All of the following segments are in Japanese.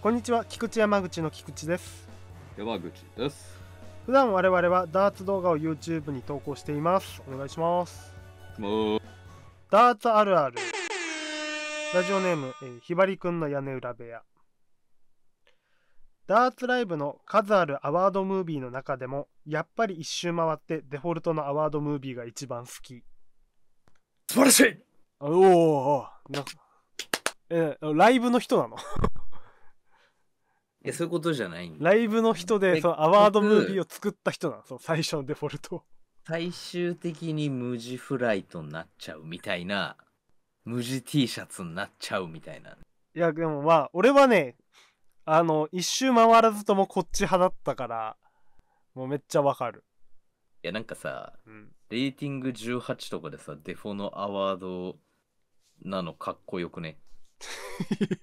こんにちは菊池山口の菊池です山口です普段我々はダーツ動画を YouTube に投稿していますお願いしますダーツあるあるラジオネーム、えー、ひばりくんの屋根裏部屋ダーツライブの数あるアワードムービーの中でもやっぱり一周回ってデフォルトのアワードムービーが一番好き素晴らしいおおえライブの人なのや、そういうことじゃないライブの人で、そのアワードムービーを作った人なの、その最初のデフォルト。最終的に無地フライトになっちゃうみたいな、無地 T シャツになっちゃうみたいな。いや、でもまあ、俺はね、あの、一周回らずともこっち派だったから、もうめっちゃわかる。いや、なんかさ、うん、レーティング18とかでさ、デフォのアワードなのかっこよくね。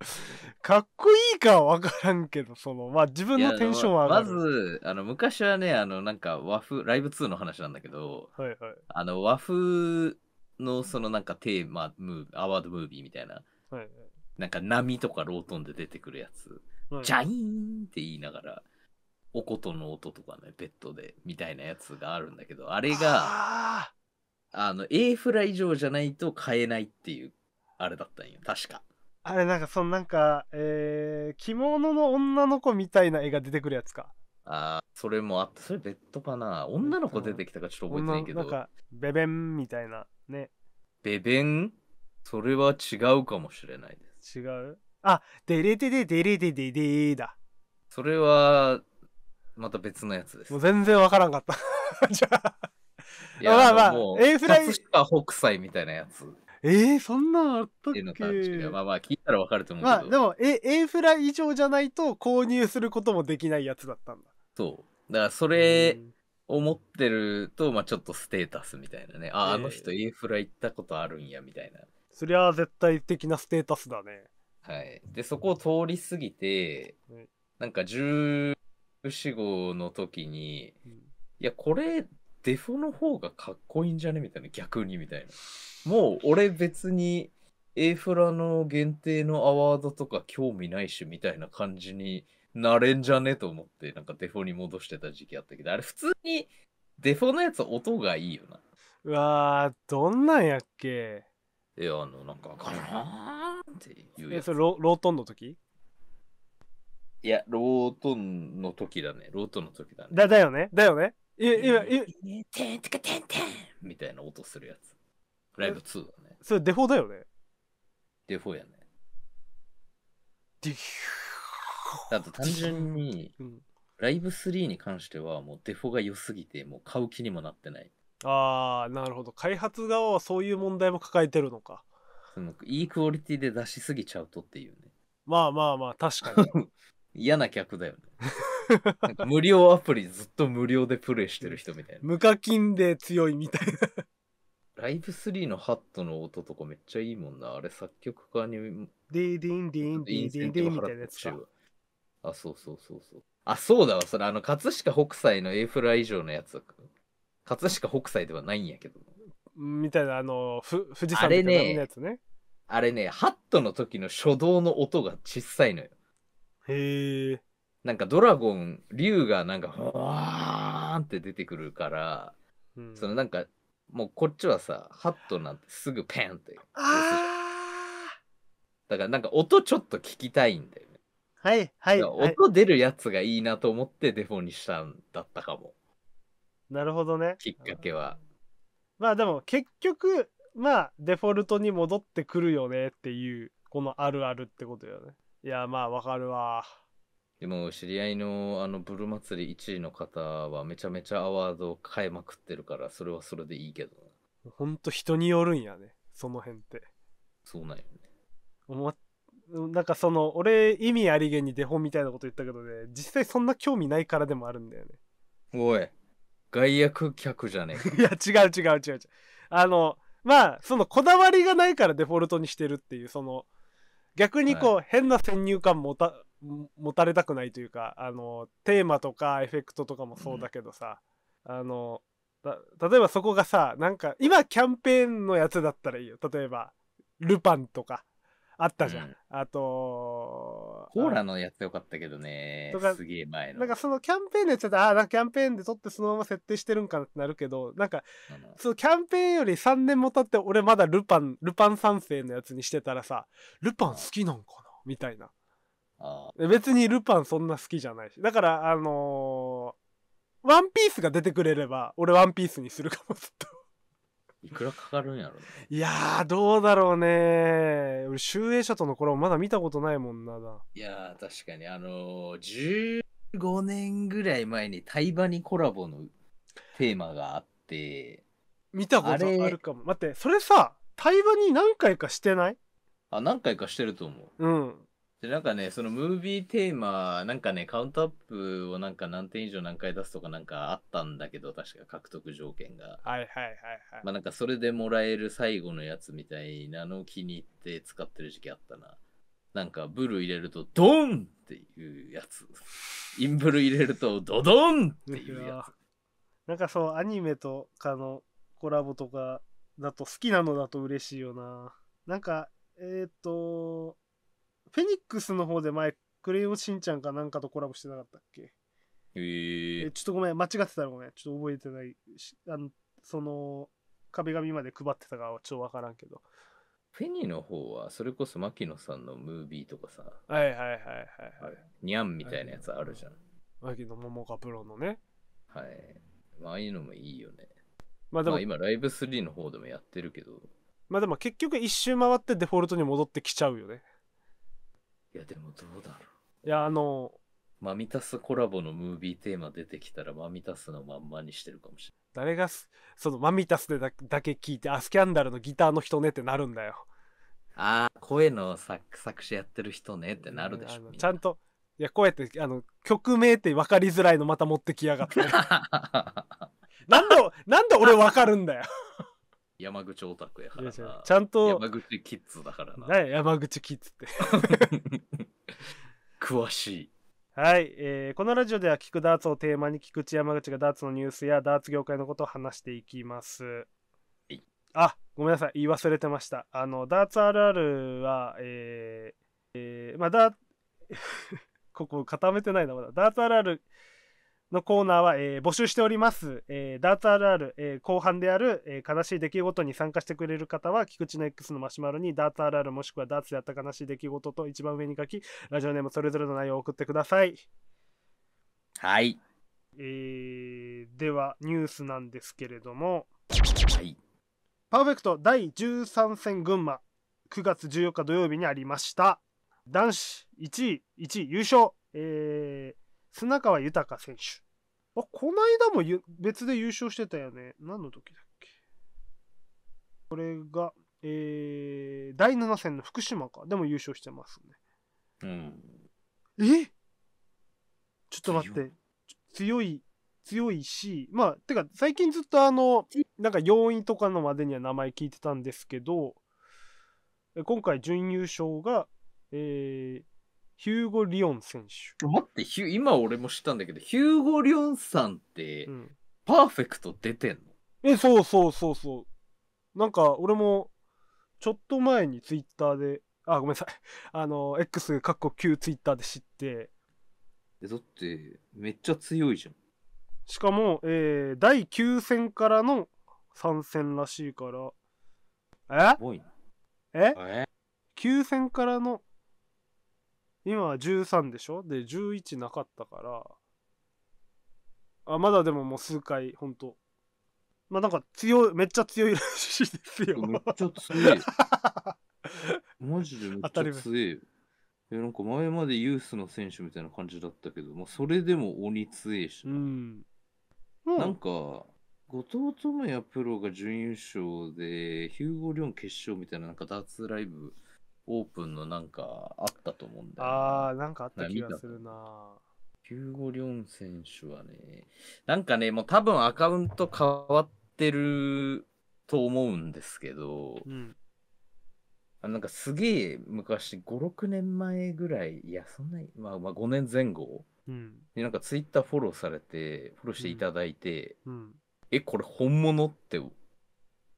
かっこいいかは分からんけどそのまあ自分のテンションは上がまずあの昔はねあのなんか和風ライブ2の話なんだけどはいはいあの和風のそのなんかテーマムーアワードムービーみたいなはいなんか波とかロートンで出てくるやつ、はいジャイーンって言いながらおことの音とかねベッドでみたいなやつがあるんだけどあれがあの A フラ以上じゃないと買えないっていうあれだったんよ確かあれなんかそのなんか、えー、着物の女の子みたいな絵が出てくるやつか。ああ、それもあった。それベッドかな女の子出てきたかちょっと覚えてないけど。なんか、ベベンみたいな。ね。ベベンそれは違うかもしれないです。違うあ、デレデデデレデデデーだ。それは、また別のやつです。もう全然わからんかった。じゃあ。いや、まあまあ、A フライ。北斎みたいなやつ。えー、そんなんあったっけっまあまあ聞いたらわかると思うけまあでも、A、A フラ以上じゃないと購入することもできないやつだったんだ。そう。だからそれを持ってると、まあちょっとステータスみたいなね。あ、あの人 A フラ行ったことあるんや、みたいな。そりゃ絶対的なステータスだね。はい。で、そこを通り過ぎてなんか14号の時に、いや、これデフォの方がかっこいいんじゃねみたいな逆にみたいなもう俺別に A フラの限定のアワードとか興味ないしみたいな感じになれんじゃねと思ってなんかデフォに戻してた時期あったけどあれ普通にデフォのやつ音がいいよなうわどんなんやっけいやあのなんかガラーンっていうやつえそれロロートンの時いやロートンの時だねロートンの時だねだだよねだよねえ、え、え、てんてかてんてんみたいな音するやつ。ライブ2だね。それデフォだよね。デフォやね。デフォあと単純に、ライブ3に関してはもうデフォが良すぎて、もう買う気にもなってない。ああ、なるほど。開発側はそういう問題も抱えてるのか。そのいいクオリティで出しすぎちゃうとっていうね。まあまあまあ、確かに。嫌な客だよね。無料アプリずっと無料でプレイしてる人みたいな。無課金で強いみたいな。ライブ3のハットの音とかめっちゃいいもんな。あれ作曲家に。ディディンディンディンディンディンみたいなやつか。あ、そうそうそうそう。あ、そうだわ。それあの、葛飾北斎の A フラ以上のやつ。葛飾北斎ではないんやけど。みたいな、あの、ふ富士山みたいなやつね。あれね、ハットの時の初動の音が小さいのよ。へえ。なんかドラゴン竜がなんかわーんって出てくるから、うん、そのなんかもうこっちはさハットなんてすぐペンってだからなんか音ちょっと聞きたいんだよねはいはい音出るやつがいいなと思ってデフォにしたんだったかもなるほどねきっかけはまあでも結局まあデフォルトに戻ってくるよねっていうこのあるあるってことよねいやまあわかるわでも知り合いのあのブル祭り1位の方はめちゃめちゃアワードを変えまくってるからそれはそれでいいけどなほんと人によるんやねその辺ってそうなんよね思なんかその俺意味ありげにデフォみたいなこと言ったけどね実際そんな興味ないからでもあるんだよねおい外役客じゃねえ いや違う違う違う違うあのまあそのこだわりがないからデフォルトにしてるっていうその逆にこう、はい、変な先入観持た持たれたくないというかあのテーマとかエフェクトとかもそうだけどさ、うん、あの例えばそこがさなんか今キャンペーンのやつだったらいいよ例えば「ルパン」とかあったじゃん、うん、あとコーラのやつよかったけどねとかすげえ前のなんかそのキャンペーンのやつだったらああキャンペーンで撮ってそのまま設定してるんかなってなるけどなんか、うん、そのキャンペーンより3年も経って俺まだルパンルパン三世のやつにしてたらさルパン好きなんかなみたいなあ別にルパンそんな好きじゃないしだからあのー、ワンピースが出てくれれば俺ワンピースにするかもずっといくらかかるんやろ、ね、いやどうだろうね俺集英社との頃まだ見たことないもんなだいや確かにあのー、15年ぐらい前に対話にコラボのテーマがあって見たことあるかも待ってそれさ対話に何回かしてないあ何回かしてると思ううんで、なんかね、そのムービーテーマ、なんかね、カウントアップをなんか何点以上何回出すとかなんかあったんだけど、確か獲得条件が。はいはいはいはい。まあなんかそれでもらえる最後のやつみたいなのを気に入って使ってる時期あったな。なんかブル入れるとドンっていうやつ。インブル入れるとドドンっていうやつ。なんかそう、アニメとかのコラボとかだと好きなのだと嬉しいよな。なんか、えっ、ー、と、フェニックスの方で前、クレヨンしんちゃんかなんかとコラボしてなかったっけえー、えちょっとごめん、間違ってたらごめん。ちょっと覚えてないし、あの、その、壁紙まで配ってたかはちょっとわからんけど。フェニの方は、それこそ牧野さんのムービーとかさ。はいはいはいはい、はい。ニャンみたいなやつあるじゃん。牧野桃花プロのね。はい。まあ、ああいうのもいいよね。まあでも、まあ、今、ライブ3の方でもやってるけど。まあでも結局一周回ってデフォルトに戻ってきちゃうよね。いや、でもどうだろう。いや、あの、マミタスコラボのムービーテーマ出てきたら、マミタスのまんまにしてるかもしれない。誰がす、そのマミタスでだだけ聞いて、あ、スキャンダルのギターの人ねってなるんだよ。ああ、声の作作詞やってる人ねってなるでしょ。ちゃんと、いや、こうやって、あの、曲名って分かりづらいのまた持ってきやがって。なんで、なんで俺分かるんだよ山口オタクやからな。ちゃんと。山口キッズだからな。い、山口キッズって。詳しい。はい、えー、このラジオでは聞くダーツをテーマに菊池山口がダーツのニュースやダーツ業界のことを話していきます。あごめんなさい言い忘れてました。あのダーツあるは、えーえー、まだ ここ固めてないなまだダーツあるあるのコーナーは、えー、募集しております。えー、ダーツあるある、えー、後半である、えー、悲しい出来事に参加してくれる方は、菊池の X のマシュマロに、ダーツあるあるもしくはダーツであった悲しい出来事と一番上に書き、ラジオネームそれぞれの内容を送ってください。はい。えー、では、ニュースなんですけれども、はい、パーフェクト第13戦群馬、9月14日土曜日にありました。男子1位、1位優勝、えー、砂川豊選手。あ、この間も別で優勝してたよね。何の時だっけこれが、えー、第7戦の福島か。でも優勝してますね。うん。えちょっと待って。強い、強いし、まあ、てか最近ずっとあの、なんか4位とかのまでには名前聞いてたんですけど、今回準優勝が、えー、ヒューゴ・リオン選手。待って、ヒュ今俺も知ったんだけど、ヒューゴ・リオンさんって、パーフェクト出てんのえ、そうそうそうそう。なんか、俺も、ちょっと前にツイッターで、あ、ごめんなさい。あの、X、かっこ Q ツイッターで知って。え、だって、めっちゃ強いじゃん。しかも、えー、第9戦からの参戦らしいから。えすごいな。ええ ?9 戦からの今は13でしょで、11なかったから、あ、まだでももう数回、ほんと。まあなんか強い、めっちゃ強いらしいですよ。めっちゃ強い。マジでめっちゃ強い。いなんか前までユースの選手みたいな感じだったけど、まあ、それでも鬼強いしな、うん、なんか、後藤智也プロが準優勝で、ヒューゴ・リョン決勝みたいな、なんかダーツライブオープンのなんかあったと思うんだよ、ね、ああ、なんかあった気がするな。ヒューゴ・リョン選手はね、なんかね、もう多分アカウント変わってると思うんですけど、うん、なんかすげえ昔、5、6年前ぐらい、いや、そんなに、まあ、まあ5年前後、うん、なんかツイッターフォローされて、フォローしていただいて、うん、うん、え、これ本物って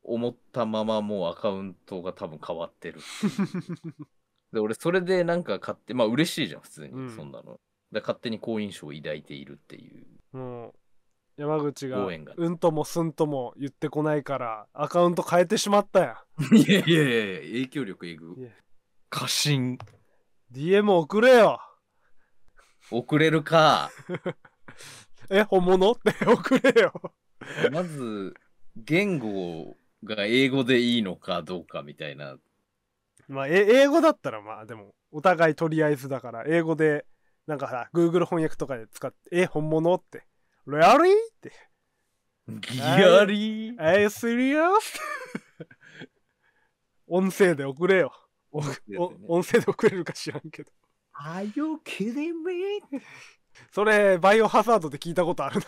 思ったままもうアカウントが多分変わってる で俺それでなんか買ってまあ嬉しいじゃん普通に、そんなので勝手に好印象を抱いているっていうもう山口が応援がうんともすんとも言ってこないからアカウント変えてしまったや いやいやいやいや影響力えいく。ぐ過信 DM 送れよ遅れるか え本物って送れよまず言語をが英語でいいのかどうかみたいな。まあ、え英語だったらまあでもお互いとりあえずだから英語でなんかさ Google 翻訳とかで使って「え本物?」って「ロアリー?」って「ギアリー?」「えスリアス? 」音声で送れよ、ね、音声で送れるか知らんけど Are you kidding me? それバイオハザードで聞いたことあるな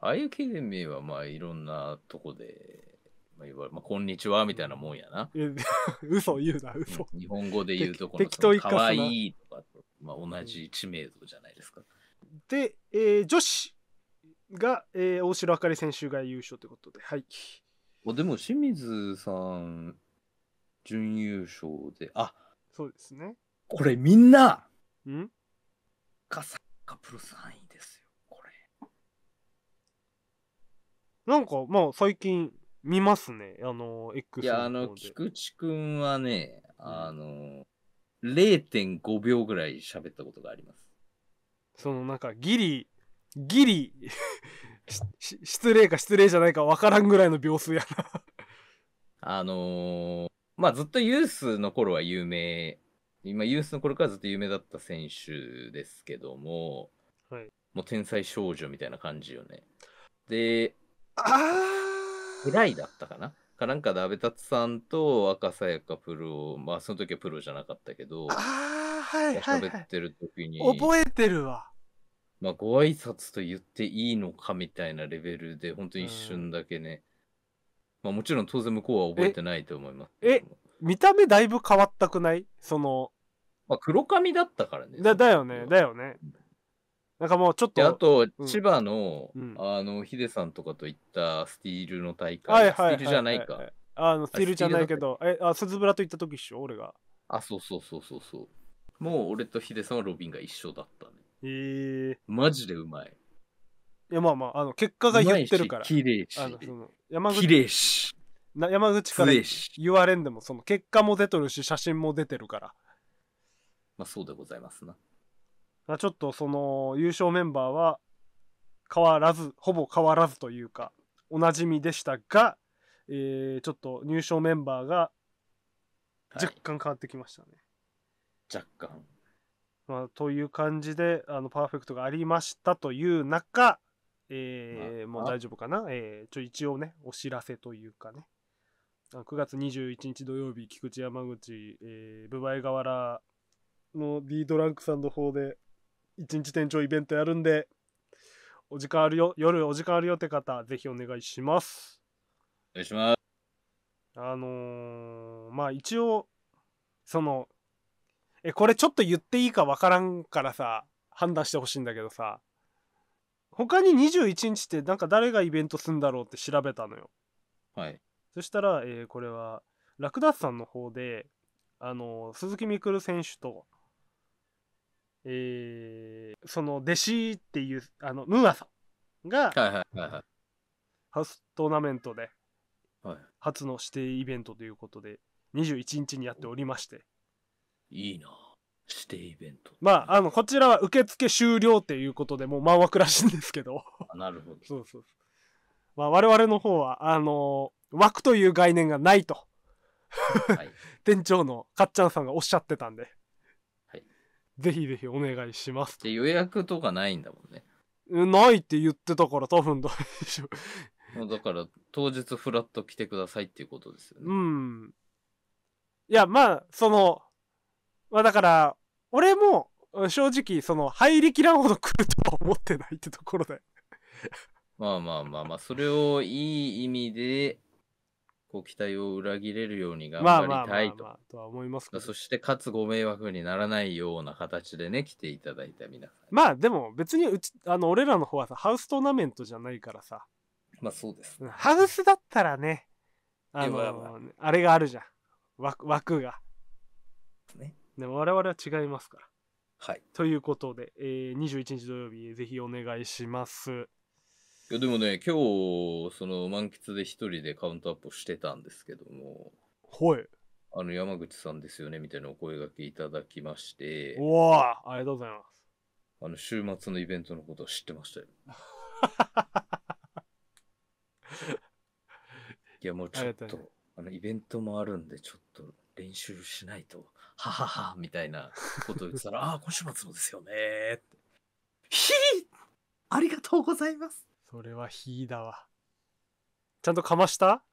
ああいう経名はまあいろんなとこで、まあ、いわまあ、こんにちはみたいなもんやな。え 嘘言うな、嘘。日本語で言うとこの適当かわいいとかと、まあ、同じ知名度じゃないですか。で、えー、女子が、えー、大城あかり選手が優勝ということで、はい。おでも清水さん、準優勝で、あそうですね。これみんな、んさかプロ3位なんか、まあ、最近見ますね。あの、X の。いや、あの、菊池くんはね、あの、0.5秒ぐらい喋ったことがあります。その、なんか、ギリ、ギリ 失礼か失礼じゃないか分からんぐらいの秒数やなあのー、まあ、ずっとユースの頃は有名、今ユースの頃からずっと有名だった選手ですけども、はい、もう天才少女みたいな感じよね。で、ぐらいだったかな。かなんかで安倍達さんと赤さやかプロまあその時はプロじゃなかったけど、ああ、はいはい、はい、喋ってる時に。覚えてるわ。まあご挨拶と言っていいのかみたいなレベルで、本当に一瞬だけね。まあもちろん当然向こうは覚えてないと思います。え、見た目だいぶ変わったくないその。まあ黒髪だったからね。だだよね、だよね。なんかもうちょっと。あと、千葉の、うん、あの、ヒデさんとかといったスティールの大会。スティールじゃないか。あの、スティールじゃないけど、え、あ、鈴ブラと行った時っしょ、俺が。あ、そうそうそうそうそう。もう俺とヒデさんはロビンが一緒だったね。へえー。マジでうまい。いや、まあまあ、あの、結果が言ってるから。綺麗し。山口。綺麗し。な山口から言われんでも、その結果も出てるし、写真も出てるから。まあ、そうでございますな。ちょっとその優勝メンバーは変わらず、ほぼ変わらずというか、おなじみでしたが、えー、ちょっと入賞メンバーが若干変わってきましたね。はい、若干、まあ。という感じで、あのパーフェクトがありましたという中、えー、もう大丈夫かな、えー、ちょ一応ね、お知らせというかね、9月21日土曜日、菊池山口、えー、ブバイ河原の D ドランクさんの方で、一日店長イベントやるんで、お時間あるよ、夜お時間あるよって方、ぜひお願いします。お願いします。あのー、まあ一応、その、え、これちょっと言っていいかわからんからさ、判断してほしいんだけどさ、他に21日ってなんか誰がイベントすんだろうって調べたのよ。はい。そしたら、えー、これは、ラクダスさんの方で、あのー、鈴木みくる選手と、えー、その弟子っていうあのムーアさんが、はいはいはいはい、初トーナメントで、はい、初の指定イベントということで21日にやっておりましていいな指定イベントまああのこちらは受付終了っていうことでもう満枠らしいんですけどなるほどそうそうまあ我々の方はあのー、枠という概念がないとはい、店長のかっちゃんさんがおっしゃってたんでぜひぜひお願いしますって予約とかないんだもんね。ないって言ってたから多分大丈夫。もうだから当日フラット来てくださいっていうことですよね。うん。いや、まあ、その、まあだから、俺もうん正直、その、入りきらんほど来るとは思ってないってところで。まあまあまあまあ、それをいい意味でご期待を裏切れるように頑張りたいと。とは思いますけどそして、かつご迷惑にならないような形でね、来ていただいた皆さん。まあでも別にうちあの俺らの方はさハウストーナメントじゃないからさまあ、そうです。ハウスだったらねあまああれがあるじゃん枠枠がねでも我々は違いますからはい。ということで、えー、21日土曜日ぜひお願いしますいやでもね、今日、その満喫で一人でカウントアップしてたんですけども、はい。あの山口さんですよねみたいなお声がけいただきまして、おおありがとうございます。あの週末のイベントのことを知ってましたよ。いやもうちょっあとあのイベントもあるんで、ちょっと練習しないと、はははみたいなことを言ってたら、ああ、今週末のですよねーって。ひーありがとうございますそれは火だわ。ちゃんとかました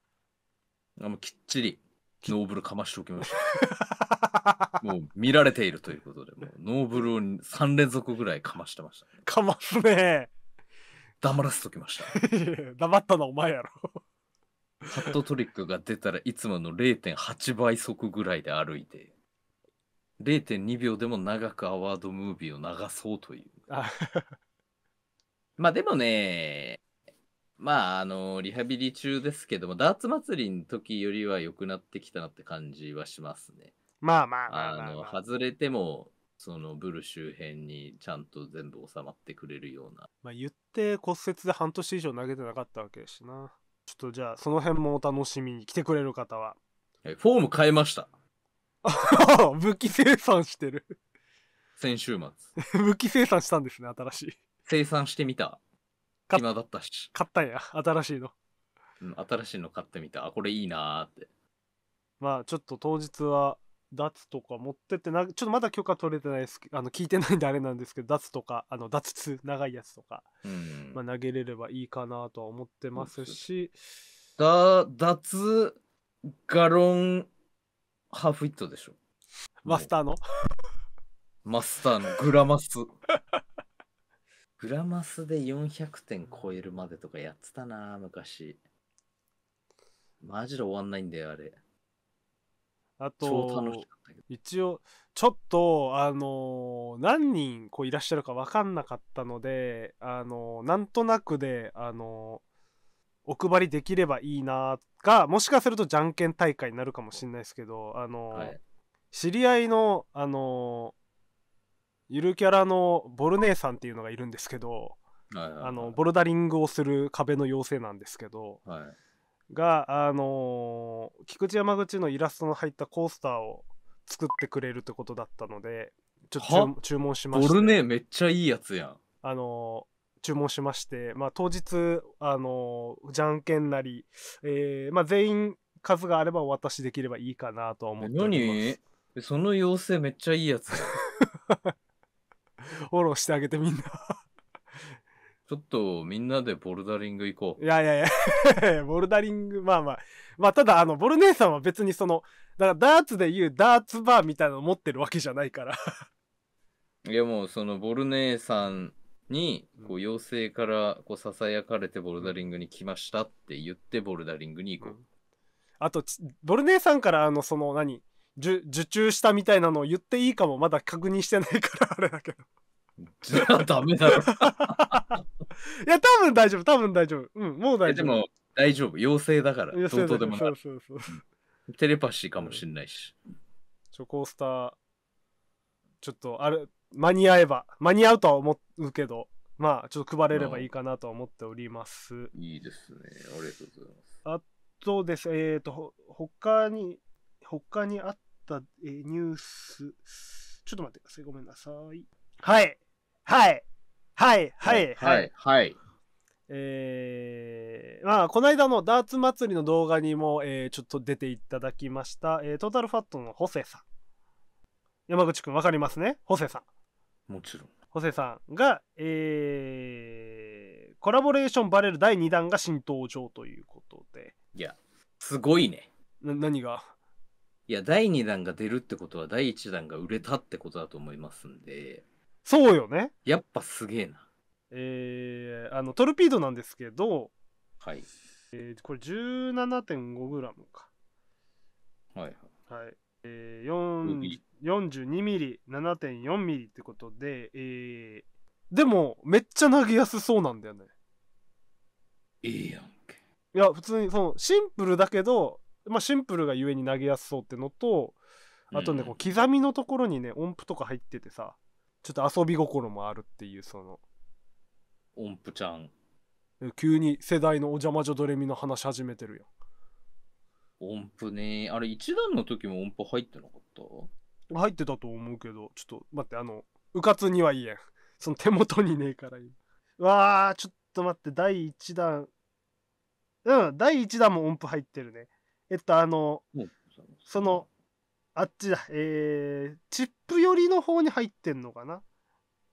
あもうきっちりノーブルかましておきました。もう見られているということで、もうノーブルを3連続ぐらいかましてました、ね、かますね黙らせときました。黙ったのお前やろ。ハットトリックが出たらいつもの0.8倍速ぐらいで歩いて、0.2秒でも長くアワードムービーを流そうという。まあでもね、まああの、リハビリ中ですけども、ダーツ祭りの時よりは良くなってきたなって感じはしますね。まあまあまあの、外れても、そのブル周辺にちゃんと全部収まってくれるような。まあ言って骨折で半年以上投げてなかったわけしな。ちょっとじゃあその辺もお楽しみに来てくれる方は。フォーム変えました。武器生産してる先週末。武器生産したんですね、新しい。生産してみた。暇だったし。買ったんや、新しいの。うん、新しいの買ってみた。あ、これいいなーって。まあ、ちょっと当日は、脱とか持ってってな、ちょっとまだ許可取れてないですあの、聞いてないんであれなんですけど、脱とか、あの、脱ツ2、長いやつとか、うん、まあ、投げれればいいかなとは思ってますし。だ、ガロン、ハーフイットでしょ。マスターのマスターのグラマス。グラマスで400点超えるまでとかやってたな、昔。マジで終わんないんだよ、あれ。あと、一応、ちょっと、あのー、何人こういらっしゃるか分かんなかったので、あのー、なんとなくで、あのー、お配りできればいいなが、もしかするとじゃんけん大会になるかもしれないですけど、あの、はい、知り合いの、あのゆるキャラのボルネーさんっていうのがいるんですけど、はいはいはい、あのボルダリングをする壁の妖精なんですけど、はい、が、あのー、菊池山口のイラストの入ったコースターを作ってくれるってことだったのでちょっと注文しましてボルネーめっちゃいいやつやん、あのー、注文しまして、まあ、当日、あのー、じゃんけんなり、えーまあ、全員数があればお渡しできればいいかなとは思っております何その妖精めっちゃいいやつ フォローしてあげてみんな。ちょっとみんなでボルダリング行こう。いやいやいや ボルダリング、まあまあ。まあただ、あの、ボル姉さんは別にその、だからダーツで言うダーツバーみたいなの持ってるわけじゃないからいやもうそのボル姉さんに、こう、妖精からこう、囁かれてボルダリングに来ましたって言ってボルダリングに行こう。うん、あと、ボル姉さんからあの、その何、受注したみたいなのを言っていいかもまだ確認してないからあれだけどじゃあダメだろ いや多分大丈夫多分大丈夫うんもう大丈夫でも大丈夫陽性だからどうでもなそうそうそう、テレパシーかもしんないしチョコースターちょっとあれ間に合えば間に合うとは思うけどまあちょっと配れればいいかなと思っております、いいですねありがとうございますあとですえっ、ー、とほ他に他にあった、えー、ニュース、ちょっと待ってください。ごめんなさい。はい。はい。はい。はい。はい。はい。えー、まあ、この間のダーツ祭りの動画にも、えー、ちょっと出ていただきました、えー、トータルファットのホセさん。山口くん、わかりますねホセさん。もちろん。ホセさんが、えー、コラボレーションバレル第2弾が新登場ということで。いや、すごいね。な何がいや、第2弾が出るってことは、第1弾が売れたってことだと思いますんで、そうよね。やっぱすげえな。えー、あの、トルピードなんですけど、はい。えーこれ 17.5g か。はいはい。はい。えー、4 42ミリ、7.4ミリってことで、えー、でも、めっちゃ投げやすそうなんだよね。ええやんけ。いや、普通に、その、シンプルだけど、まあ、シンプルがゆえに投げやすそうってのとあとね、こう刻みのところにね音符とか入っててさちょっと遊び心もあるっていうその音符ちゃん急に世代のお邪魔女ドレミの話し始めてるよ音符ねあれ一段の時も音符入ってなかった入ってたと思うけどちょっと待ってあのうかつには言えんその手元にねえからいいわあちょっと待って第1弾うん第1弾も音符入ってるねえっと、あの、その、あっちだ、えー、チップ寄りの方に入ってんのかな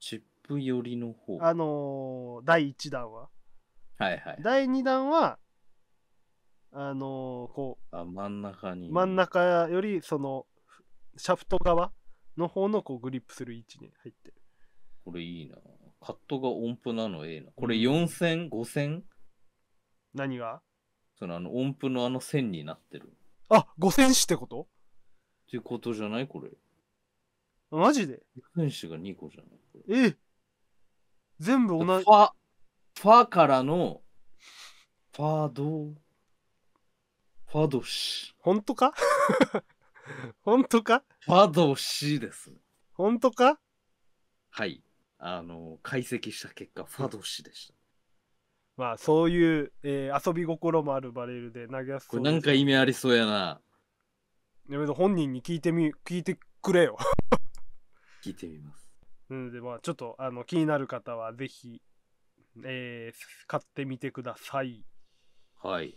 チップ寄りの方あのー第1弾は。はいはい。第2弾は、あのーこあ、真ん中に。真ん中より、その、シャフト側の方のこうグリップする位置に入ってる。これいいな。カットが音符なのええな。これ4000、5000何がそのあの音符のあの線になってる。あ、五線紙ってことっていうことじゃないこれ。マジで五線紙が2個じゃないこれえ全部同じ。ファ、ファからの、ファド、ファドシ。本当か 本当かファドシです。本当かはい。あの、解析した結果、ファドシでした。まあそういう、えー、遊び心もあるバレルで投げやすそうですなんか意味ありそうやな。や別に本人に聞いてみ聞いてくれよ 聞いてみます。なのでまあちょっとあの気になる方はぜひ、えー買ってみてくださいはい。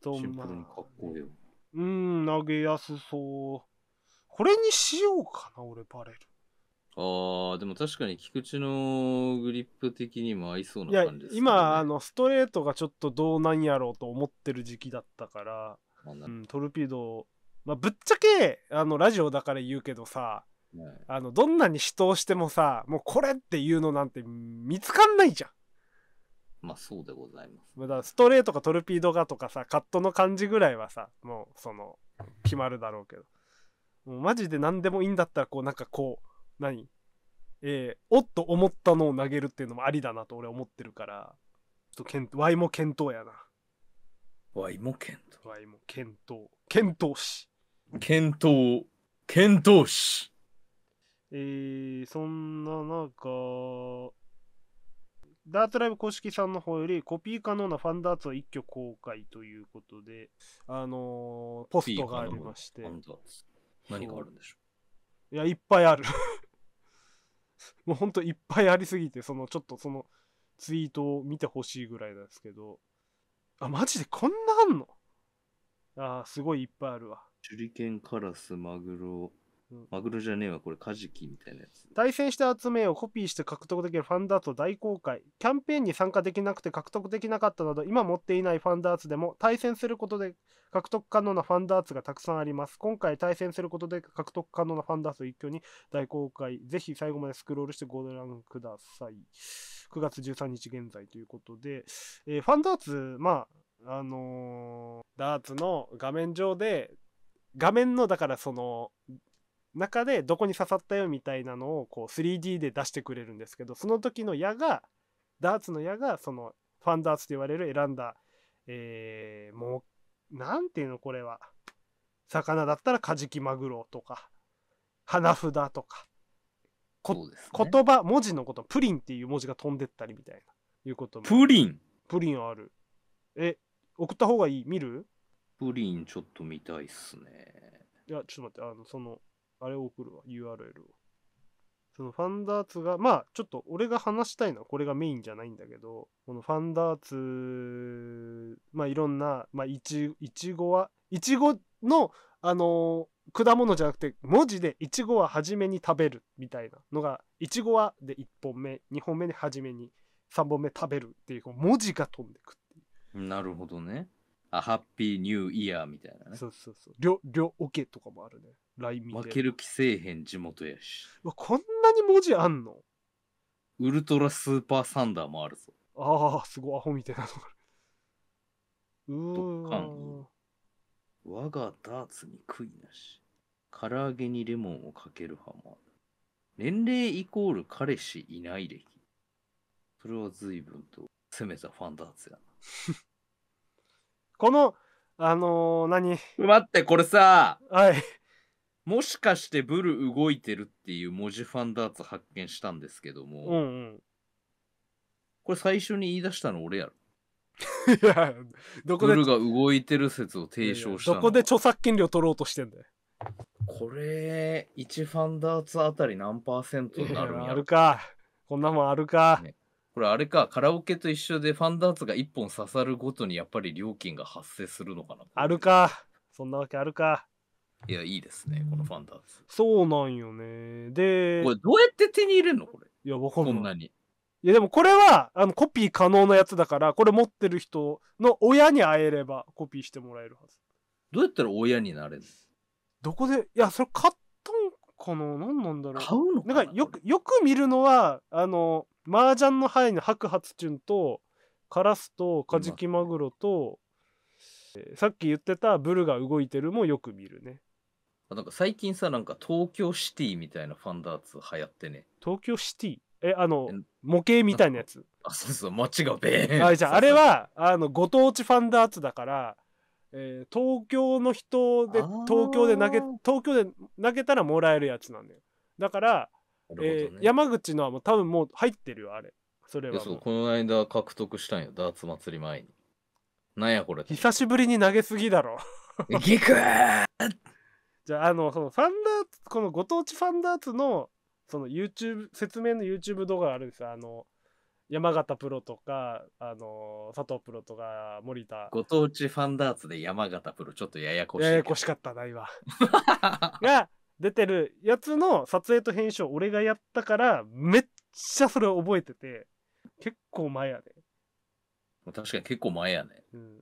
どシンプまルにかっこいいよ。うん投げやすそうこれにしようかな俺バレルああ、でも確かに菊池のグリップ的にも合いそうな感じですね。今あのストレートがちょっとどうなんやろうと思ってる時期だったから、うん、トルピード、まあ、ぶっちゃけあのラジオだから言うけどさはどあのどんなに死闘してもさもうこれっていうのなんて見つかんないじゃんまあそうでございます。まあだストレートかトルピードがとかさカットの感じぐらいはさもうその決まるだろうけどもうマジで何でもいいんだったらこうなんかこう何えー、おっと思ったのを投げるっていうのもありだなと俺思ってるから、ちょっとけん、も検討やな。わいも検討。わいも検討。検討し。検討。検討し。えー、そんな中、ダートライブ公式さんの方よりコピー可能なファンダーツを一挙公開ということで、あのー、ポストがありまして。何があるんでしょういや、いっぱいある もうほんといっぱいありすぎて、そのちょっとそのツイートを見てほしいぐらいなんですけど。あ、マジでこんなあんのああ、すごいいっぱいあるわ。手裏剣、カラス、マグロ、マグロじゃねえわ、これカジキみたいなやつ。対戦した集めをコピーして獲得できるファンダーツを大公開。キャンペーンに参加できなくて獲得できなかったなど、今持っていないファンダーツでも、対戦することで獲得可能なファンダーツがたくさんあります。今回対戦することで獲得可能なファンダーツを一挙に大公開。ぜひ最後までスクロールしてご覧ください。9月13日現在ということで、えー、ファンダーツ、まあ、あのー、ダーツの画面上で、画面のだからその中でどこに刺さったよみたいなのをこう 3D で出してくれるんですけどその時の矢がダーツの矢がそのファンダーツと言われる選んだ、えもう何ていうのこれは魚だったらカジキマグロとか花札とかこ、ね、言葉文字のことプリンっていう文字が飛んでったりみたいないうこともプリンプリンあるえ送った方がいい見るプリンちょっと見たいっすねいやちょっと待ってあのそのあれを送るわ、URL を。そのファンダーツが、まあちょっと俺が話したいのはこれがメインじゃないんだけど、このファンダーツ、まあいろんな、まあいちいちごは、いちごの、あのー、果物じゃなくて文字でいちごは初めに食べるみたいなのが、いちごはで1本目、2本目で初めに、3本目食べるっていう文字が飛んでくっていう。なるほどね。あ、ハッピーニューイヤーみたいなね。そうそうそう。りょ、りょ、オ、OK、ケとかもあるね。負ける気せえへん地元やし。わこんなに文字あんのウルトラスーパーサンダーもあるぞ。ああすごいアホみたいなのがあるうドッカーン我がダーツに悔いなし。唐揚げにレモンをかける派もある。年齢イコール彼氏いない歴。それは随分と攻めたファンダーツや このあのー、何待って、これさ、はいもしかしてブル動いてるっていう文字ファンダーツ発見したんですけども、うんうん、これ最初に言い出したの俺やろ。いや、どこで。ブルが動いてる説を提唱したどこで著作権料取ろうとしてんだよ。これ、1ファンダーツあたり何パーセントになるんやあるか。こんなもんあるか。ねこれあれか、カラオケと一緒でファンダーツが1本刺さるごとにやっぱり料金が発生するのかな。あるか。そんなわけあるか。いや、いいですね、このファンターズ。そうなんよね。で、これどうやって手に入れるのこれ。いや、わかんない。こんなに。いや、でもこれは、あの、コピー可能なやつだから、これ持ってる人の親に会えればコピーしてもらえるはず。どうやったら親になれるどこで、いや、それ買ったんかな何なんだろう。買うのなんかよく、よく見るのは、あの、麻雀の範囲の白髪チュンと、カラスと、カジキマグロと、えさっき言ってたブルが動いてるもよく見るね。なんか最近さ、なんか東京シティみたいなファンダーツ流行ってね。東京シティえ、あの、模型みたいなやつ。あ、そうそう、街がべーあ、じゃあ、あれは、あの、ご当地ファンダーツだから、えー、東京の人で、東京で投げ、東京で投げたらもらえるやつなんだよ。だから、ねえー、山口のはもう多分もう入ってるよ、あれ。それはそう、この間獲得したんよ、ダーツ祭り前に。なんやこれ。久しぶりに投げすぎだろ。ギ クーじゃあ、あの、そのファンダーツ、このご当地ファンダーツの、その YouTube、説明の YouTube 動画があるんですよ。あの、山形プロとか、あの、佐藤プロとか、森田。ご当地ファンダーツで山形プロ、ちょっとややこしい。ややこしかったな、今。が、出てるやつの撮影と編集を俺がやったから、めっちゃそれ覚えてて、結構前やね。確かに結構前やね。うん。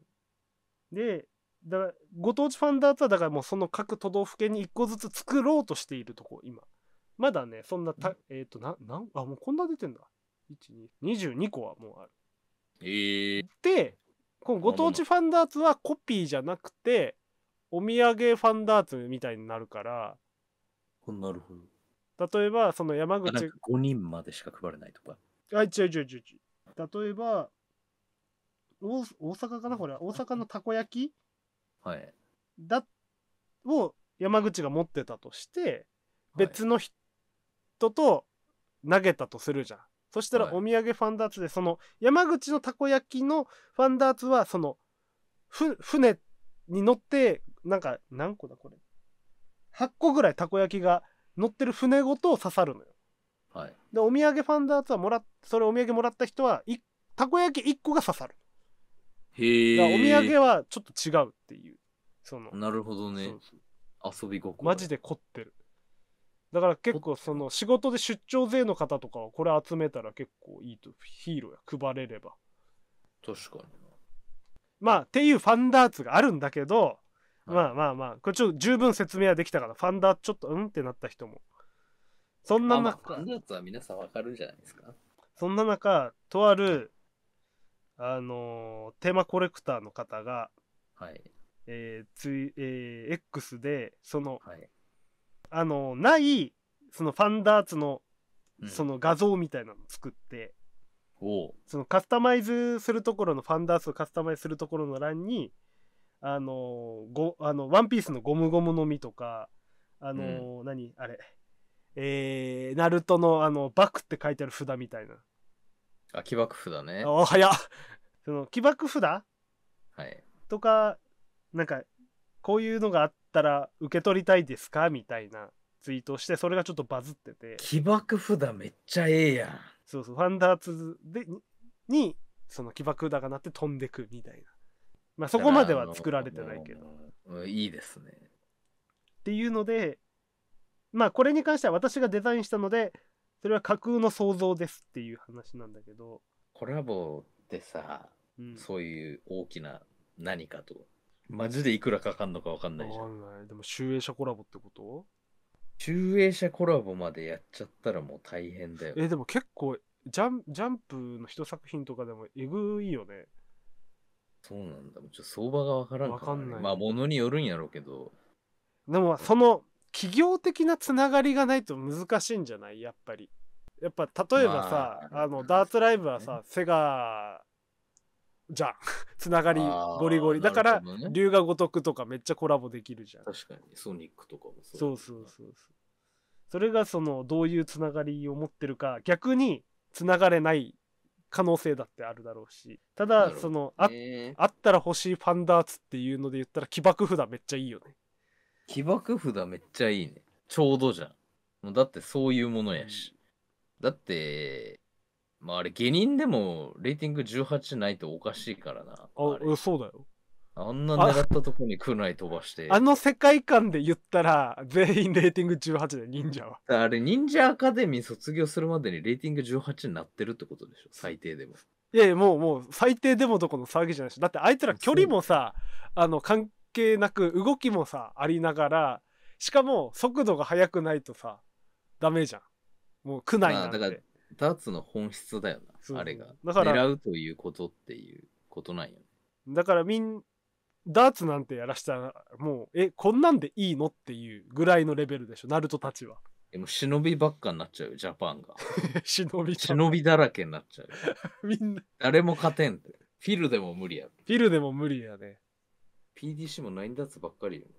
で、だからご当地ファンダーツはだからもうその各都道府県に1個ずつ作ろうとしているとこ今まだねそんなた、うん、えっ、ー、とななんあもうこんな出てんだ22個はもうあるえー、でこのご当地ファンダーツはコピーじゃなくてお土産ファンダーツみたいになるからなるほど例えばその山口5人までしか配れないとかあ違う違う違う違う例えば大阪かなこれは大阪のたこ焼きはい、だを山口が持ってたとして別の人と投げたとするじゃん、はい、そしたらお土産ファンダーツでその山口のたこ焼きのファンダーツはそのふ船に乗ってなんか何個だこれ8個ぐらいたこ焼きが乗ってる船ごと刺さるのよ。はい、でお土産ファンダーツはもらそれお土産もらった人はたこ焼き1個が刺さる。へお土産はちょっと違うっていうそのなるほどねそう。そう遊び心。マジで凝ってるだから結構その仕事で出張税の方とかはこれ集めたら結構いいとヒーローや配れれば確かにまあっていうファンダーツがあるんだけど、はいまあまあまあこれちょっと十分説明はできたからファンダーツちょっとうんってなった人もそんなまあまあ、中、ファンダーツは皆さんわかるんじゃないですかそんな中とあるあのテーマコレクターの方が、はいえーついえー、X でその、はい、あのないそのファンダーツのその画像みたいなの作って、うん、そのカスタマイズするところのファンダーツをカスタマイズするところの欄にあのごあのワンピースのゴムゴムの実とかあの、うん、何あれえー、ナルトのあのバクって書いてある札みたいなあ、起爆札ね。お早その起爆札はい。とかなんかこういうのがあったら受け取りたいですかみたいなツイートをしてそれがちょっとバズってて起爆札めっちゃええやん。そうそうファンダーツでにその起爆札が鳴って飛んでくみたいなまあそこまでは作られてないけどうんいいですね。っていうのでまあこれに関しては私がデザインしたのでそれは架空の想像ですっていう話なんだけどコラボでさ、うん、そういう大きな何かとマジでいくらかかんのかわかんないじゃんでも集英社コラボってこと集英社コラボまでやっちゃったらもう大変だよえでも結構ジャンジャンプの一作品とかでもえぐいよねそうなんだちょっと相場がわからんかね、分かんないまあものによるんやろうけどでもその企業的なつながりがないと難しいんじゃないやっぱり。やっぱ例えばさ、まあ、あのダーツライブはさ、ね、セガじゃん つながりゴリゴリだから、ね、龍が如くとかめっちゃコラボできるじゃん確かにソニックとかもそうそうそうそうそれがそのどういうつながりを持ってるか逆につながれない可能性だってあるだろうしただそのああったら欲しいファンダーツっていうので言ったら起爆札めっちゃいいよね起爆札めっちゃいいね。ちょうどじゃん。もうだってそういうものやし。だって、まああれ下人でもレーティング18ないとおかしいからな。あ、あそうだよ。あんな狙ったとこに来ない飛ばしてあ。あの世界観で言ったら、全員レーティング18で忍者は。あれ、忍者アカデミー卒業するまでにレーティング18になってるってことでしょ、最低でも。いやいや、もう、もう、最低でもどこの騒ぎじゃないし。だって、あいつら距離もさ、あの、関係なく動きもさありながらしかも速度が速くないとさダメじゃんもう苦ないなんてだからダーツの本質だよなあれがだから狙うということっていうことなんよねだからみんダーツなんてやらしたらもうえこんなんでいいのっていうぐらいのレベルでしょナルトたちはでも忍びばっかになっちゃうジャパンが 忍び忍びだらけになっちゃう みんな誰も勝てんってフィルでも無理やフィルでも無理やね PDC もいん立つばっかりよね。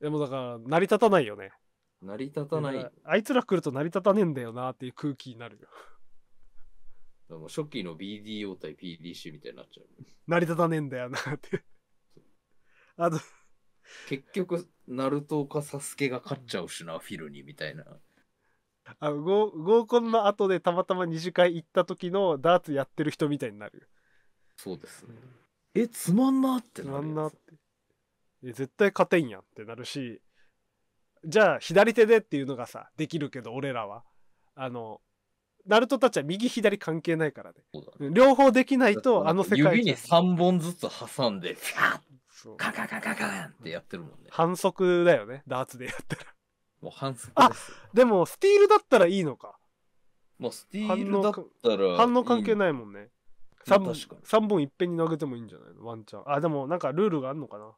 でもだから成り立たないよね。成り立たない。あいつら来ると成り立たねえんだよなっていう空気になるよ。でも初期の BDO 対 PDC みたいになっちゃう。成り立たねえんだよなって。あと、結局、ナルトかサスケが勝っちゃうしな、フィルにみたいな。あの合合コンの後でたまたま二次会行った時のダーツやってる人みたいになるよ。そうですね。え、つまんなってつなまるんなって。絶対勝てんやんってなるしじゃあ左手でっていうのがさできるけど俺らはあのナルトたちは右左関係ないからね、ね、両方できないとあの世界指に3本ずつ挟んでカカカカカンってやってるもんね反則だよねダーツでやったらもう反則ですでもスティールだったらいいのかもうスティールだったら反応関係ないもんね3本 ,3 本いっぺんに投げてもいいんじゃないのワンチャンあでもなんかルールがあるのかな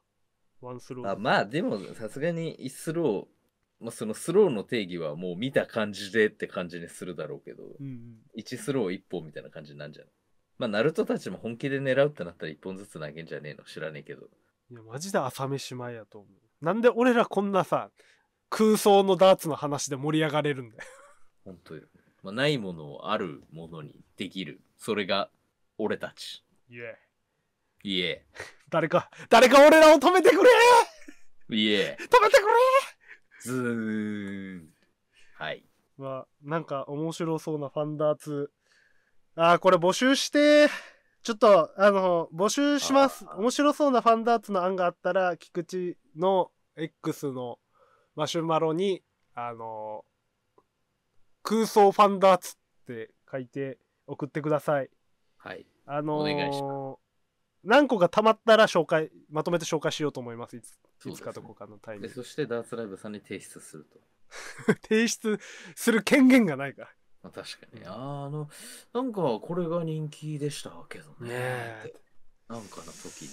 ワンスロー。あまあでもさすがに1スロー、まあ、そのスローの定義はもう見た感じでって感じにするだろうけど、うんうん、1スロー1本みたいな感じなんじゃんまあナルトたちも本気で狙うってなったら1本ずつ投げんじゃねえの知らねえけど。いやマジで朝飯前やと思う。なんで俺らこんなさ空想のダーツの話で盛り上がれるんだよ。本当よ。まあ、ないものをあるものにできる。それが俺たち。Yeah. いえ。誰か、誰か俺らを止めてくれいえ。止めてくれズーン。はい。なんか面白そうなファンダーツ。ああ、これ募集して、ちょっと、あの、募集します。面白そうなファンダーツの案があったら、菊池の X のマシュマロに、あの、空想ファンダーツって書いて送ってください。はい。あのー、お願いします。何個かたまったら紹介、まとめて紹介しようと思います。いついつかどこかのタイミングで。そしてダーツライブさんに提出すると。提出する権限がないから。まあ、確かに。ああの、なんかこれが人気でしたけどね。ねなんかの時に。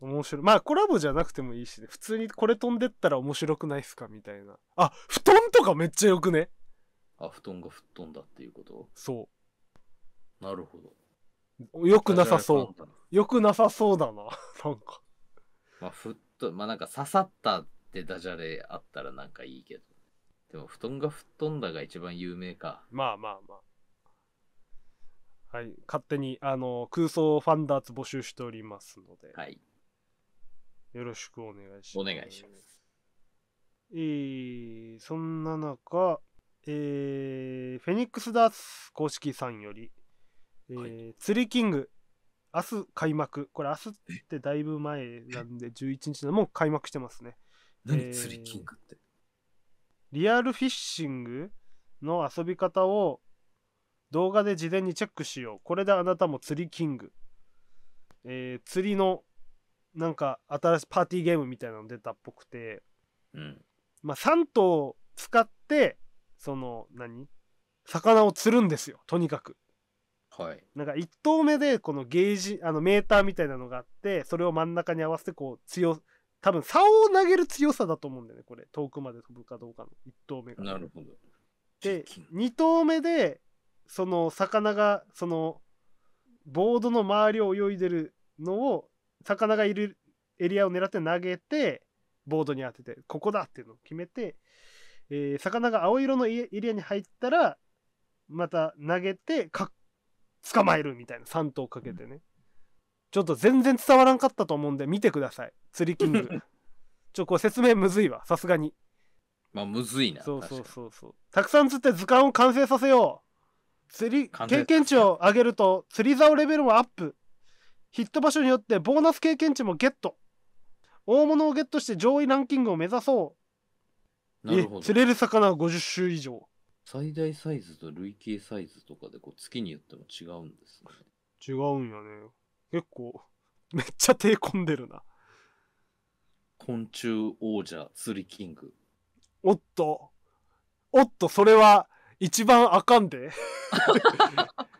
面白い。まあコラボじゃなくてもいいし、ね、普通にこれ飛んでったら面白くないっすかみたいな。あ、布団とかめっちゃよくねあ、布団が吹っ飛んだっていうことそう。なるほど。よくなさそう。よくなさそうだな。なんか。まあ、ふっと、まあなんか刺さったってダジャレあったらなんかいいけど。でも、布団が吹っ飛んだが一番有名か。まあまあまあ。はい、勝手にあの空想ファンダーツ募集しておりますので、はい、よろしくお願いします。お願いします。えー、そんな中、えー、フェニックスダーツ公式さんより、えー、釣りキング、明日開幕。これ明日ってだいぶ前なんで、11日のもう開幕してますね。何、えー、釣りキングって。リアルフィッシングの遊び方を動画で事前にチェックしよう。これであなたも釣りキング。えー、釣りのなんか新しいパーティーゲームみたいなの出たっぽくて、うん、まあ3頭使ってその何魚を釣るんですよとにかくはい、なんか1投目でこのゲージあのメーターみたいなのがあってそれを真ん中に合わせてこう強多分竿を投げる強さだと思うんだよねこれ遠くまで飛ぶかどうかの1投目が。なるほどで2投目でその魚がそのボードの周りを泳いでるのを魚がいるエリアを狙って投げてボードに当ててここだっていうのを決めて、えー、魚が青色のエリアに入ったらまた投げてかっ捕まえるみたいな3頭かけてね、ちょっと全然伝わらんかったと思うんで見てください釣りキング ちょこれ説明むずいわさすがにまあむずいなそうそうそうそうたくさん釣って図鑑を完成させよう釣り経験値を上げると釣り竿レベルもアップヒット場所によってボーナス経験値もゲット大物をゲットして上位ランキングを目指そう釣れる魚は50種以上最大サイズと累計サイズとかでこう月によっても違うんですね。違うんやね。結構、めっちゃ手込んでるな。昆虫王者釣りキング。おっと、おっと、それは一番あかんで。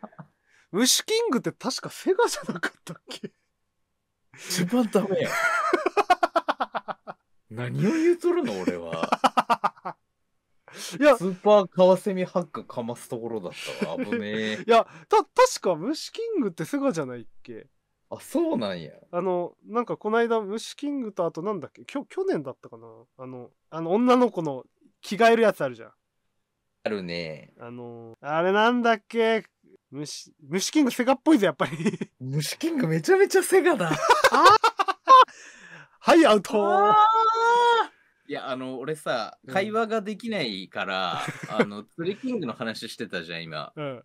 虫キングって確かセガじゃなかったっけ一番ダメや。何を言うとるの俺は。いやスーパーカワセミハックかますところだったわ危ねえ いやた確か虫キングってセガじゃないっけあそうなんやあのなんかこないだ、虫キングとあとなんだっけきょ去年だったかなあのあの女の子の着替えるやつあるじゃんあるねあのあれなんだっけ虫虫キングセガっぽいぜやっぱり虫 キングめちゃめちゃセガだ はいアウトいや、あの、俺さ、会話ができないから、あの、釣りキングの話してたじゃん、今。うん。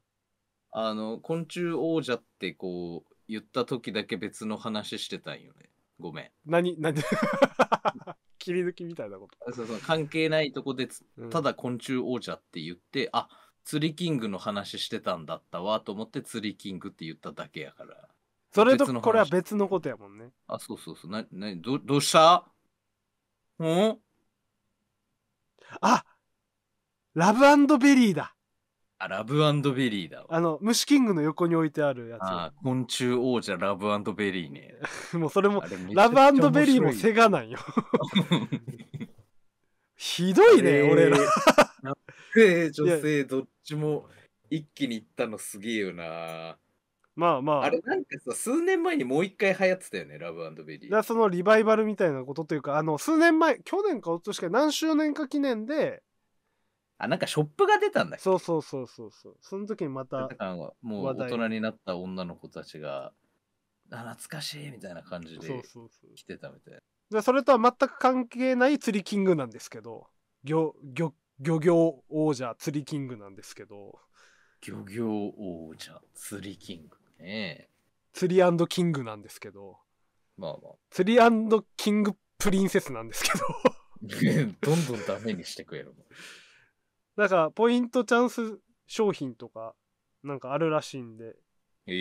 あの、昆虫王者ってこう、言った時だけ別の話してたんよね。ごめん。何、何 切り抜きみたいなこと。そうそう関係ないとこでつ、ただ昆虫王者って言って、あ、釣りキングの話してたんだったわと思って釣りキングって言っただけやから。それとこれは別のことやもんね。あ、そうそうそう。な、など、どうしたん あラブベリーだあ、ラブベリーだあの、虫キングの横に置いてあるやつ。あ昆虫王者ラブベリーね。もうそれも、ラブベリーもセガなんよ。ひどいね、俺ら。え女性どっちも一気にいったのすげえよな。まあまああれなんかさ数年前にもう一回流行ってたよねラブベリーだそのリバイバルみたいなことというかあの数年前去年かおとしか何周年か記念であなんかショップが出たんだけそうそうそうそうそうその時にまたもう大人になった女の子たちが懐かしいみたいな感じで来てたみたいなでそれとは全く関係ない釣りキングなんですけど漁漁漁業王者釣りキングなんですけど漁業王者釣りキングね。釣りキングなんですけど、まあまあ。釣りキングプリンセスなんですけど。どんどんダメにしてくれるもん。なんか、ポイントチャンス商品とか、なんかあるらしいんで。え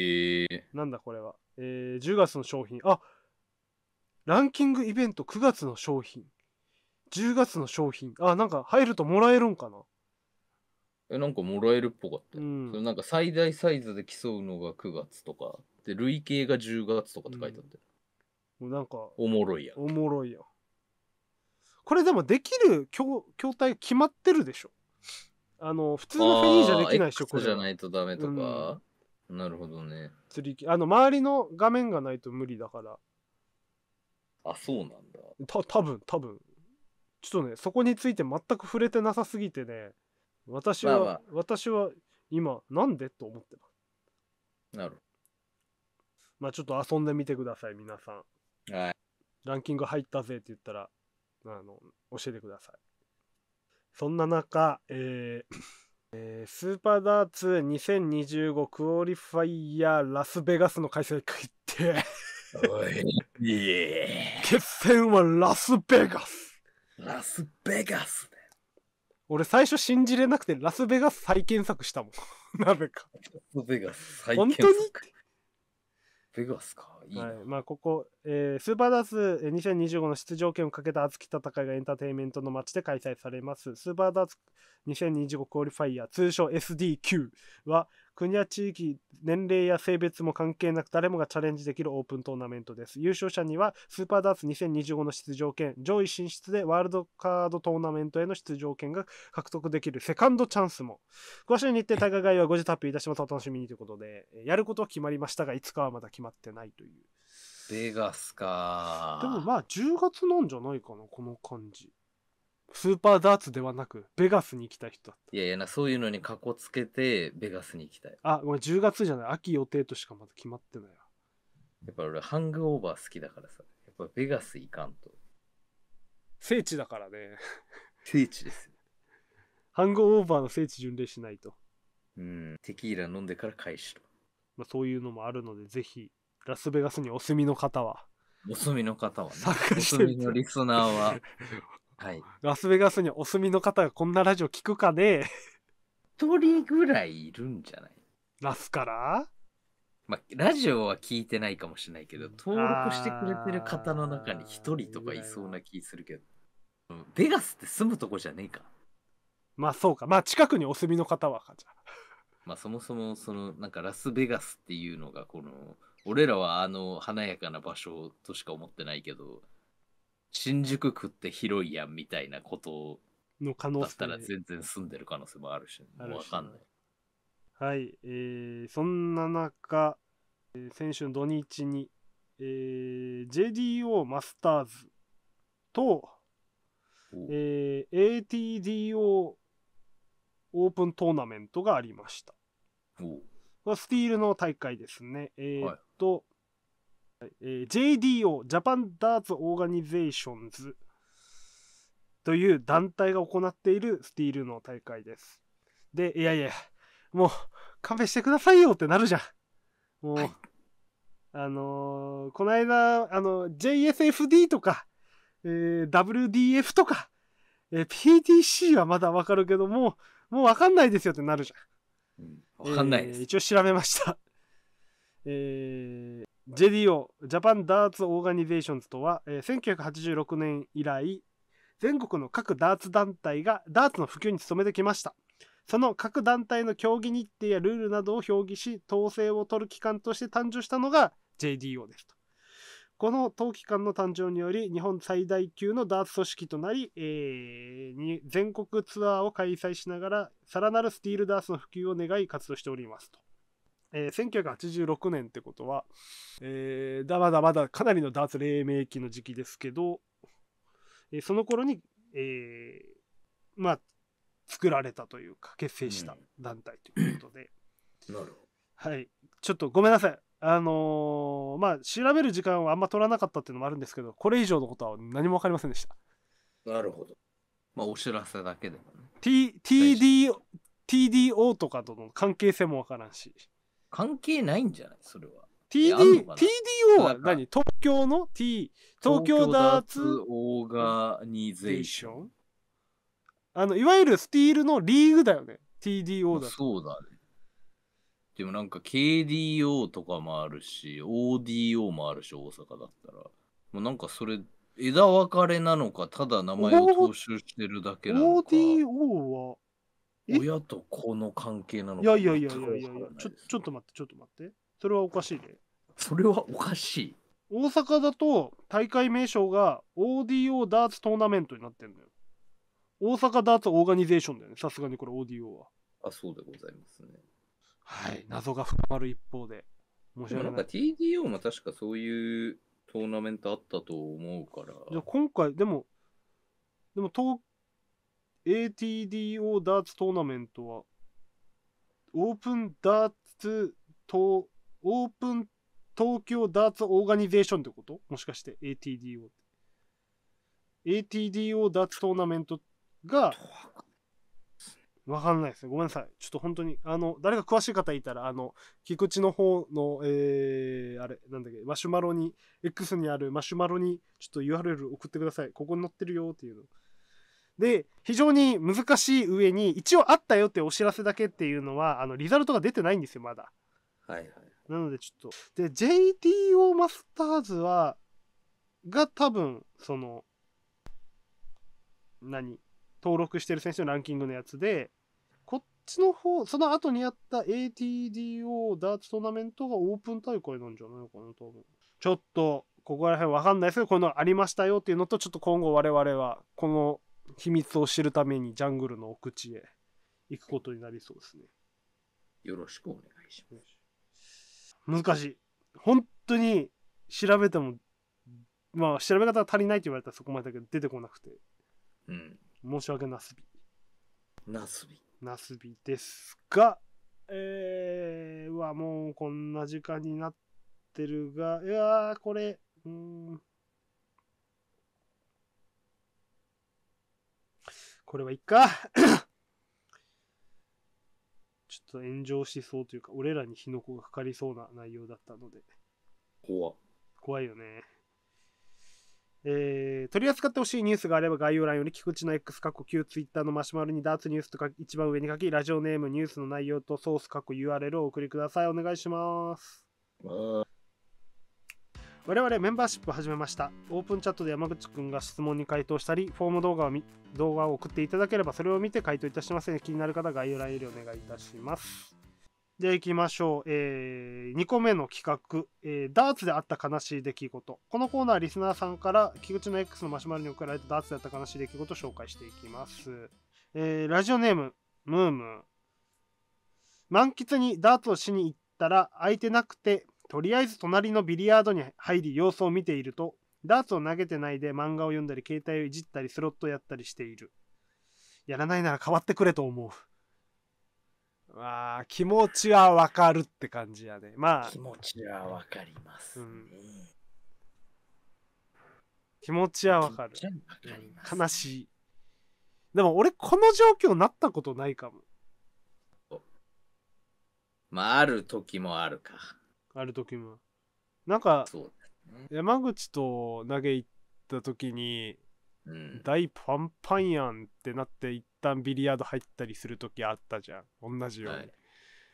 ー、なんだこれは。えー、10月の商品。あランキングイベント9月の商品。10月の商品。あ、なんか入るともらえるんかなえなんかもらえるっぽかったうん、なんか最大サイズで競うのが9月とかで累計が10月とかって書いてあったよ、うん、なんかおもろいやおもろいやこれでもできる筐体決まってるでしょあの普通のフェニーじゃできないでしょこれじゃないとダメとか、うん、なるほどね釣りあの周りの画面がないと無理だからあそうなんだた多分多分ちょっとねそこについて全く触れてなさすぎてね私は、まあまあ私は今なんでと思ってますなるまあちょっと遊んでみてください皆さんはい。ランキング入ったぜって言ったらあの教えてくださいそんな中、えー えースーパーダーツ2025クオリファイヤーラスベガスの開催会っおい。イエ決戦はラスベガスラスベガス俺最初信じれなくてラスベガス再検索したもん。な ぜか。ラスベガス再検索。本当にベガスか。いいはい、まあここ、えー、スーパーダース2025の出場権をかけた熱き戦いがエンターテインメントの街で開催されます。スーパーダース2025クオリファイヤー、通称 SDQ は国や地域、年齢や性別も関係なく誰もがチャレンジできるオープントーナメントです。優勝者にはスーパーダーツ2025の出場権、上位進出でワールドカードトーナメントへの出場権が獲得できるセカンドチャンスも。詳しい日程、大会概要は後日発表いたします。お楽しみにということで、やることは決まりましたが、いつかはまだ決まってないという。ベガスか。でもまあ10月なんじゃないかな、この感じ。スーパーダーツではなく、ベガスに来た人だった。いやいやな、そういうのにかこつけて、ベガスに行きたい。あ、ごめん、10月じゃない。秋予定としかまだ決まってないわ。やっぱ俺、ハングオーバー好きだからさ。やっぱベガス行かんと。聖地だからね。聖地ですよ。ハングオーバーの聖地巡礼しないと。うん。テキーラ飲んでから返しと。まあ、そういうのもあるので、ぜひ、ラスベガスにお住みの方は、お住みの方はね。お住みのリスナーは、はい、ラスベガスにお住みの方がこんなラジオ聞くかね一人ぐらいいるんじゃないラスからまあ、ラジオは聞いてないかもしれないけど、登録してくれてる方の中に一人とかいそうな気するけど、うん、ベガスって住むとこじゃねえか。まあそうか。まあ近くにお住みの方はかじゃ。まあそもそもそのなんかラスベガスっていうのがこの俺らはあの華やかな場所としか思ってないけど新宿区って広いやんみたいなことの可能性だったら全然住んでる可能性もあるし、ね、わかんない。はい、えー、そんな中、えー、先週の土日に、えー、JDO マスターズと、えー、ATDO オープントーナメントがありました。まあ、スティールの大会ですね。えー、っと、はいえー、JDO ジャパンダーツオーガニゼーションズという団体が行っているスティールの大会です。で、いやいや、もう勘弁してくださいよってなるじゃん。もう、はい、あのー、この間、あの、JSFD とか、えー、WDF とか、えー、PDC はまだわかるけども、もうわかんないですよってなるじゃん。わ、うん、かんないです、えー、一応調べました。えー、JDO ジャパンダーツオーガニゼーションズとは、えー、1986年以来全国の各ダーツ団体がダーツの普及に努めてきましたその各団体の競技日程やルールなどを表記し統制を取る機関として誕生したのが JDO ですとこの冬季間の誕生により日本最大級のダーツ組織となり、えー、全国ツアーを開催しながらさらなるスティールダーツの普及を願い活動しておりますとえー、1986年ってことは、えー、だまだまだかなりの脱黎明期の時期ですけど、えー、その頃に、えまあ、作られたというか、結成した団体ということで。うん、なるほど。はい。ちょっとごめんなさい。あのまあ、調べる時間はあんま取らなかったっていうのもあるんですけど、これ以上のことは何も分かりませんでした。なるほど。まあ、お知らせだけでもね。T、TD、TDO とかとの関係性も分からんし。関係ないんじゃないそれは。TD、TDO は何東京の T、東京ダーツオーガニゼーションあの、いわゆるスティールのリーグだよね。TDO だそうだね。でもなんか KDO とかもあるし、ODO もあるし、大阪だったら。もうなんかそれ、枝分かれなのか、ただ名前を踏襲してるだけなのか。ODO は親と子の関係なのいやいやいやいやいやいやちょ、ちょっと待って、ちょっと待って。それはおかしいでそれはおかしい。大阪だと大会名称が ODO ダーツトーナメントになってんのよ。大阪ダーツオーガニゼーションだよね。さすがにこれ ODO は。あ、そうでございますね。はい。謎が深まる一方で。面白いな。なんか TDO も確かそういうトーナメントあったと思うから。じゃあ今回、でも、でも東 ATDO ダーツトーナメントは、オープンダーツと、オープン東京ダーツオーガニゼーションってこともしかして ATDO って。ATDO ダーツトーナメントが、わかんないですね。ごめんなさい。ちょっと本当に、あの、誰か詳しい方いたら、あの、菊池の方の、えー、あれ、なんだっけ、マシュマロに、X にあるマシュマロに、ちょっと URL 送ってください。ここに載ってるよっていうの。で、非常に難しい上に、一応あったよってお知らせだけっていうのは、あの、リザルトが出てないんですよ、まだ。はいはい。なのでちょっと。で、JTO マスターズは、が多分、その、何登録してる選手のランキングのやつで、こっちの方、その後にやった ATDO ダーツトーナメントがオープン大会なんじゃないのかな、多分。ちょっと、ここら辺わかんないですけど、このありましたよっていうのと、ちょっと今後我々は、この秘密を知るためにジャングルの奥地へ行くことになりそうですね。よろしくお願いします。難しい。本当に調べても、まあ調べ方が足りないって言われたらそこまでだけど出てこなくて。うん。申し訳なすび。なすび。なすびですが、えー、はもうこんな時間になってるが、いやー、これ、うん。これはいっか ちょっと炎上しそうというか、俺らに火の粉がかかりそうな内容だったので。怖怖いよね。えー、取り扱ってほしいニュースがあれば概要欄より菊池の X 過去 Q i t t e r のマシュマロにダーツニュースとか一番上に書きラジオネームニュースの内容とソース過去 URL をお送りくださいお願いします。我々メンバーシップ始めました。オープンチャットで山口くんが質問に回答したり、フォーム動画を動画を送っていただければ、それを見て回答いたしますので、気になる方、概要欄よりお願いいたします。で、行きましょう。えー、2個目の企画、えー、ダーツであった悲しい出来事。このコーナー、リスナーさんから、菊池の X のマシュマロに送られたダーツであった悲しい出来事を紹介していきます。えー、ラジオネーム、ムームー。満喫にダーツをしに行ったら、空いてなくてとりあえず隣のビリヤードに入り様子を見ていると、ダーツを投げてないで漫画を読んだり携帯をいじったりスロットやったりしている。やらないなら変わってくれと思う。まあ、気持ちはわかるって感じやね。まあ。気持ちはわかります、ね、うん気持ちはわかる。か悲しい。でも俺この状況なったことないかも。まあある時もあるか。ある時もなんか、山口と投げ行った時に、大パンパンやんってなって一旦ビリヤード入ったりする時あったじゃん同じように、はい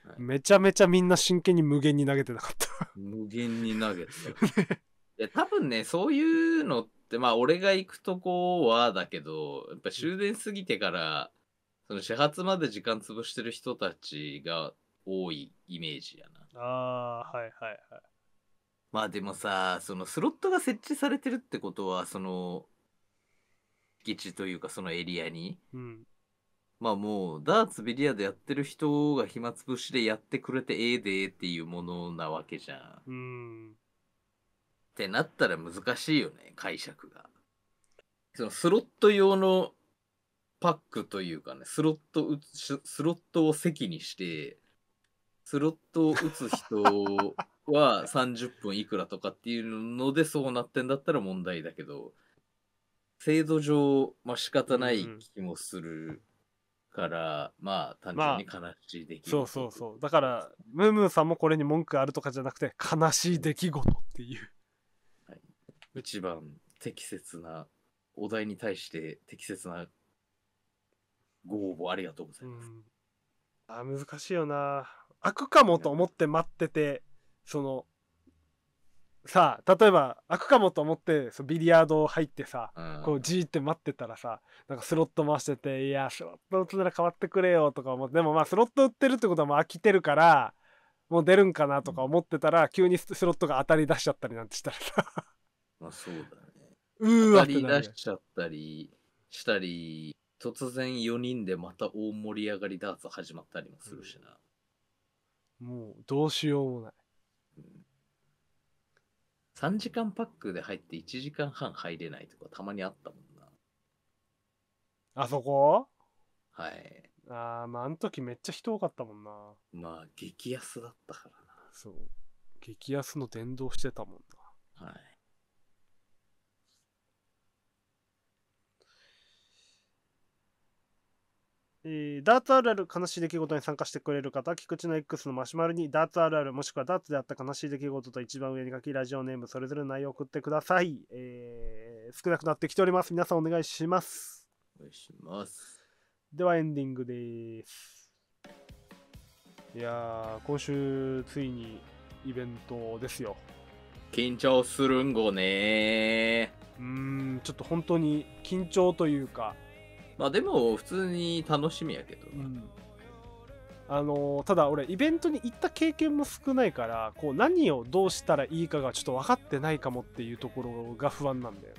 はい、めちゃめちゃみんな真剣に無限に投げてなかった無限に投げてた いや多分ねそういうのってまあ俺が行くとこはだけどやっぱ終電過ぎてから、その始発まで時間潰してる人たちが多いイメージやな。ああ、はいはいはい。まあでもさ、そのスロットが設置されてるってことは、その、基地というかそのエリアに、うん、まあもう、ダーツビリヤードやってる人が暇つぶしでやってくれてええでっていうものなわけじゃん。うん。ってなったら難しいよね、解釈が。そのスロット用のパックというかね、スロット、スロットを席にして、スロットを打つ人は30分いくらとかっていうのでそうなってんだったら問題だけど制度上、まあ仕方ない気もするから、うん、まあ単純に悲しい出来事、まあ、そうそうそうだからムームーさんもこれに文句あるとかじゃなくて悲しい出来事っていう、はい、一番適切なお題に対して適切なご応募ありがとうございます、うん、あ難しいよな開くかもと思って待っててそのさあ例えば開くかもと思ってそビリヤード入ってさ、こうじーって待ってたらさなんかスロット回してて「いやスロット打つなら変わってくれよ」とか思ってでもまあスロット打ってるってことはもう飽きてるからもう出るんかなとか思ってたら、急にスロットが当たり出しちゃったりなんてしたらさまあそうだね うわ当たり出しちゃったりしたり突然4人でまた大盛り上がりダーツ始まったりもするしな、うんもうどうしようもない。3時間パックで入って1時間半入れないとかたまにあったもんな。あそこはい。ああ、まああの時めっちゃ人多かったもんな。まあ、激安だったからそう。激安の伝道してたもんな。はい。えー、ダーツあるある悲しい出来事に参加してくれる方、菊池の X のマシュマロにダーツあるあるもしくはダーツであった悲しい出来事と一番上に書き、ラジオネームそれぞれの内容を送ってください。えー、少なくなってきております。皆さんお願いします。お願いします。ではエンディングです。いや今週ついにイベントですよ。緊張するんごねうん、ちょっと本当に緊張というか、まあでも普通に楽しみやけど、うん、あのー、ただ俺イベントに行った経験も少ないからこう何をどうしたらいいかがちょっと分かってないかもっていうところが不安なんだよ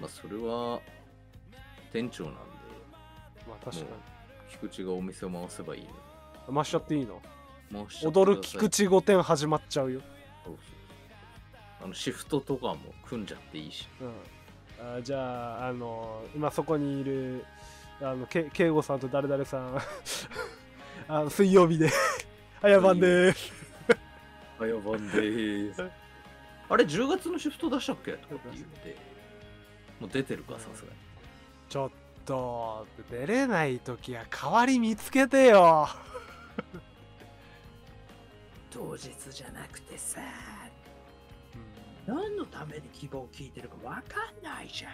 まあそれは店長なんでまあ確かに菊池がお店を回せばいいの、回しちゃっていいの踊る菊池御殿始まっちゃうよあのシフトとかも組んじゃっていいし、うんあじゃあ、あの今そこにいるあのけいごさんと誰々さん あの水曜日であやばんでーすあ番んでーすあれ10月のシフト出したっけとかって言ってもう出てるかさすがにちょっと出れない時は代わり見つけてよ当日じゃなくてさ何のために希望を聞いてるか分かんないじゃん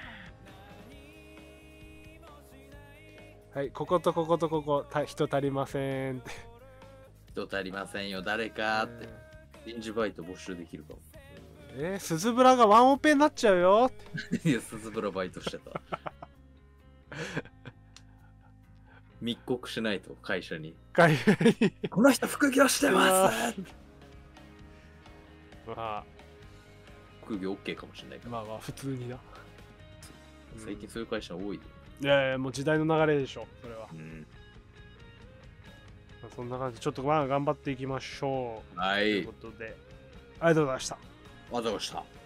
はいこことこことここた人足りませんって人足りませんよ誰かって臨時バイト募集できるかもえー、スズブラがワンオペになっちゃうよっていやスズブラバイトしてた 密告しないと会社に会社にこの人副業してますわあ副業 OK かもしれないけど、まあまあ普通にな。最近そういう会社多い、いやいや、もう時代の流れでしょ、それは。うんまあそんな感じちょっとまあ頑張っていきましょう。はい。ということで、ありがとうございました。ありがとうございました。